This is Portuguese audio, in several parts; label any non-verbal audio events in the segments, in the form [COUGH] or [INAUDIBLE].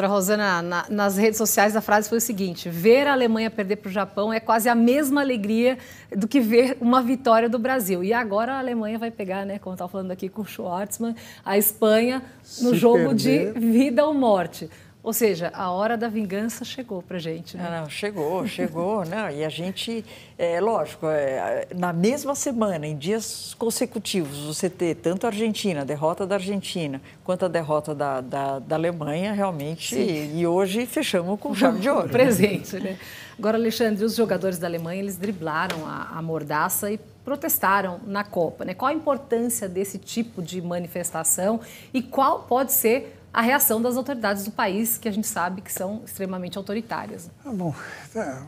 doutora Rosana, na, nas redes sociais a frase foi o seguinte: ver a Alemanha perder para o Japão é quase a mesma alegria do que ver uma vitória do Brasil. E agora a Alemanha vai pegar, né, como estava falando aqui com o Schwartzman, a Espanha no Se jogo perder... de vida ou morte. Ou seja, a hora da vingança chegou para a gente. Né? Ah, não, chegou, [LAUGHS] chegou. não, e a gente, é, lógico, é, na mesma semana, em dias consecutivos, você ter tanto a Argentina, a derrota da Argentina, quanto a derrota da, da, da Alemanha, realmente. E, e, hoje fechamos com chave de ouro. [LAUGHS] Presente, né? Agora, Alexandre, os jogadores da Alemanha, eles driblaram a, a mordaça e protestaram na Copa. Né? Qual a importância desse tipo de manifestação e qual pode ser a reação das autoridades do país, que a gente sabe que são extremamente autoritárias. Ah, bom, a tá,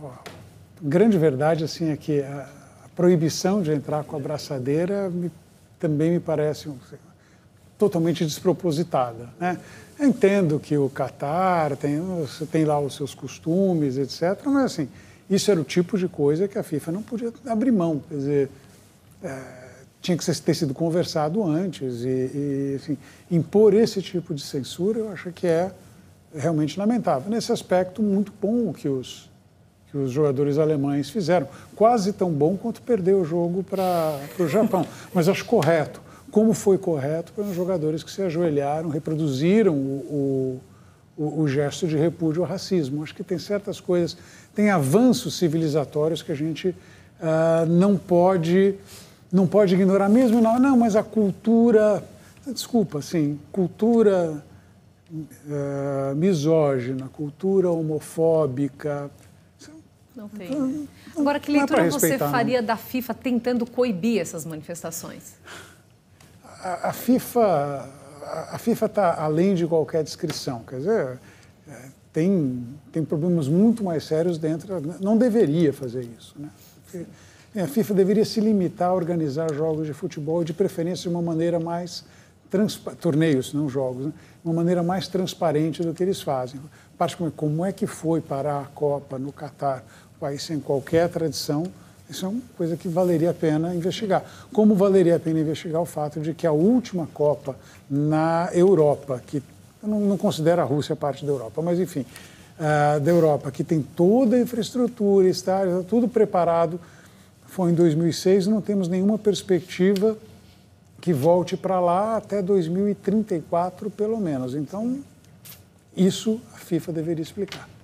grande verdade assim, é que a, proibição de entrar com a braçadeira me, também me parece um, assim, totalmente despropositada. Né? Eu entendo que o Catar tem, tem lá os seus costumes, etc., mas assim, isso era o tipo de coisa que a FIFA não podia abrir mão. Quer dizer, é, tinha que ter sido conversado antes e, e enfim, impor esse tipo de censura eu acho que é realmente lamentável. Nesse aspecto, muito bom o que os, que os jogadores alemães fizeram. Quase tão bom quanto perder o jogo para o Japão. Mas acho correto. Como foi correto, foram jogadores que se ajoelharam, reproduziram o, o, o gesto de repúdio ao racismo. Acho que tem certas coisas, tem avanços civilizatórios que a gente ah, não pode não pode ignorar mesmo não, não mas a cultura desculpa assim cultura eh, misógina cultura homofóbica não tem então, né? agora que é leitura é você né? faria não. da FIFA tentando coibir essas manifestações a, a FIFA a, a FIFA está além de qualquer descrição quer dizer eh, tem tem problemas muito mais sérios dentro não deveria fazer isso né? É, a FIFA deveria se limitar a organizar jogos de futebol, de preferência de uma maneira mais torneios, não jogos, né? uma maneira mais transparente do que eles fazem. Particularmente, como é que foi parar a Copa no Catar, país sem qualquer tradição, isso é uma coisa que valeria a pena investigar. Como valeria a pena investigar o fato de que a última Copa na Europa, que eu não, não considero a Rússia parte da Europa, mas enfim, uh, da Europa, que tem toda a infraestrutura, está, está tudo preparado, foi em 2006, não temos nenhuma perspectiva que volte para lá até 2034, pelo menos. Então, isso a FIFA deveria explicar.